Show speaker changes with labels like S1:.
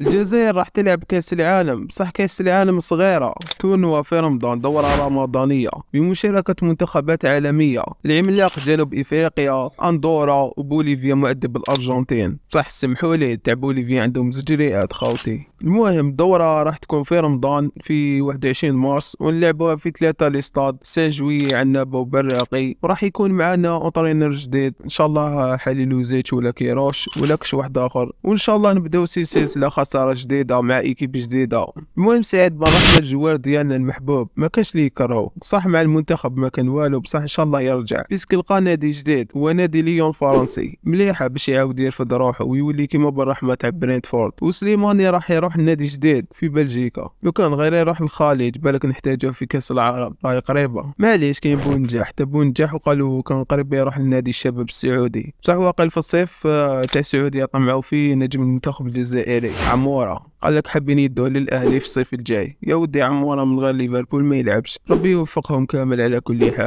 S1: الجزائر راح تلعب كأس العالم صح كأس العالم صغيرة تونوا في رمضان دورة رمضانية بمشاركة منتخبات عالمية العملاق جنوب إفريقيا أندورا وبوليفيا معدب الأرجنتين صح سمحولي تاع بوليفيا عندهم زجريات خاوتي المهم الدورة راح تكون في رمضان في 21 مارس ونلعبوها في ثلاثة الاستاد سان جوي عنابة وبراقي وراح يكون معنا اوترينر جديد ان شاء الله حليل وزيت ولا كيروش ولا كش واحد اخر وان شاء الله نبداو سلسلة خسارة جديدة مع ايكيب جديدة المهم سعيد برحمة الجوار ديالنا المحبوب ما كانش ليه يكرهو صح مع المنتخب ما كان والو بصح ان شاء الله يرجع بيسك لقى نادي جديد هو نادي ليون فرنسي مليحة باش يعاود يرفد روحه ويولي كيما بالرحمة تاع برينتفورد وسليماني راح يروح يروح لنادي جديد في بلجيكا لو كان غير يروح للخليج بالك نحتاجه في كاس العرب راهي قريبه معليش كاين بونجاح حتى بونجاح وقالوا كان قريب يروح لنادي الشباب السعودي بصح واقيل في الصيف آه، تاع السعوديه طمعوا فيه نجم المنتخب الجزائري عموره قال لك حابين يدوه للاهلي في الصيف الجاي يا ودي عموره من غير ليفربول ما يلعبش ربي يوفقهم كامل على كل حال